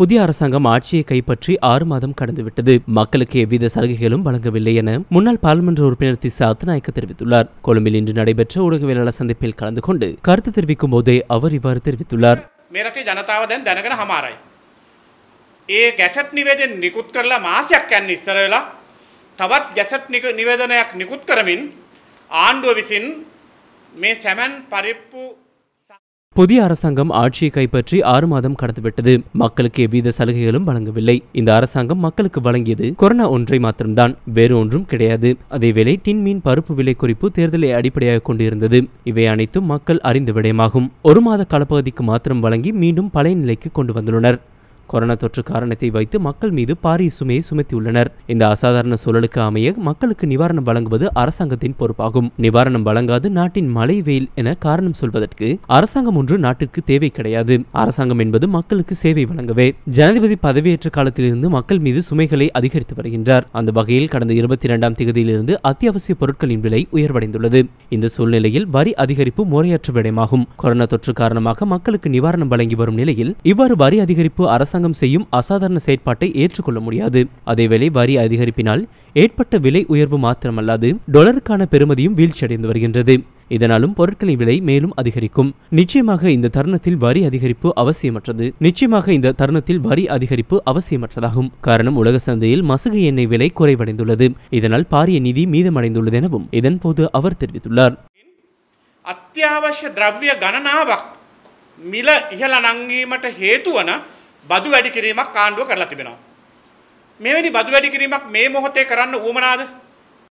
புதிய அரசாங்கம் ஆட்சியை கைப்பற்றி ஆறு மாதம் கடந்துவிட்டது மக்களுக்கு எவ்வித சலுகைகளும் வழங்கவில்லை என முன்னாள் பாராளுமன்ற உறுப்பினர் தி அத்தநாயக்க தெரிவித்துள்ளார் கொழும்பில் இன்று நடைபெற்ற ஊடகவியலாளர் சந்திப்பில் கலந்து கொண்டு கருத்து தெரிவிக்கும் போதே அவர் இவ்வாறு தெரிவித்துள்ளார் ඒ ගැසට් නිවේදෙන් නිකුත් කරලා මාසයක් යන්න ඉස්සර වෙලා තවත් ගැසට් නිවේදනයක් නිකුත් කරමින් ආණ්ඩුව විසින් මේ සැමන් පරිප්පු புதிய அரசாங்கம் ஆட்சியை கைப்பற்றி ஆறு மாதம் கடந்துவிட்டது மக்களுக்கு எவ்வித சலுகைகளும் வழங்கவில்லை இந்த அரசாங்கம் மக்களுக்கு வழங்கியது கொரோனா ஒன்றை மாத்திரம்தான் வேறு ஒன்றும் கிடையாது அதேவேளை டின் மீன் பருப்பு விலை குறிப்பு தேர்தலை அடிப்படையாக கொண்டிருந்தது இவை அனைத்தும் மக்கள் அறிந்து விடயமாகும் ஒரு மாத காலப்பகுதிக்கு மாத்திரம் வழங்கி மீண்டும் பழைய நிலைக்கு கொண்டு வந்துள்ளனர் கொரோனா தொற்று காரணத்தை வைத்து மக்கள் மீது பாரிய சுமையை சுமத்தியுள்ளனர் இந்த அசாதாரண சூழலுக்கு அமைய மக்களுக்கு நிவாரணம் வழங்குவது அரசாங்கத்தின் பொறுப்பாகும் நிவாரணம் வழங்காது நாட்டின் மழை வெயில் என காரணம் சொல்வதற்கு அரசாங்கம் ஒன்று நாட்டிற்கு தேவை கிடையாது அரசாங்கம் என்பது மக்களுக்கு சேவை வழங்கவே ஜனாதிபதி பதவியேற்ற காலத்திலிருந்து மக்கள் மீது சுமைகளை அதிகரித்து வருகின்றார் அந்த வகையில் கடந்த இருபத்தி இரண்டாம் தேதியிலிருந்து அத்தியாவசிய பொருட்களின் விலை உயர்வடைந்துள்ளது இந்த சூழ்நிலையில் வரி அதிகரிப்பு முறையற்ற விடயமாகும் கொரோனா தொற்று காரணமாக மக்களுக்கு நிவாரணம் வழங்கி வரும் நிலையில் இவ்வாறு வரி அதிகரிப்பு அரசு அரசாங்கம் செய்யும் அசாதாரண செயற்பாட்டை ஏற்றுக்கொள்ள முடியாது அதேவேளை வரி அதிகரிப்பினால் ஏற்பட்ட விலை உயர்வு மாத்திரமல்லாது டொலருக்கான பெருமதியும் வீழ்ச்சியடைந்து வருகின்றது இதனாலும் பொருட்களின் விலை மேலும் அதிகரிக்கும் நிச்சயமாக இந்த தருணத்தில் வரி அதிகரிப்பு அவசியமற்றது நிச்சயமாக இந்த தருணத்தில் வரி அதிகரிப்பு அவசியமற்றதாகும் காரணம் உலக சந்தையில் மசுகு எண்ணெய் விலை குறைவடைந்துள்ளது இதனால் பாரிய நிதி மீதமடைந்துள்ளது எனவும் இதன் போது அவர் தெரிவித்துள்ளார் அத்தியாவசிய திரவிய கணனாவ மில இகல நங்கீமட்ட ஹேதுவன බදු වැඩි කිරීමක් ආණ්ඩුව කරලා තිබෙනවා. මෙවැනි බදු වැඩි කිරීමක් මේ මොහොතේ කරන්න උවමනාද?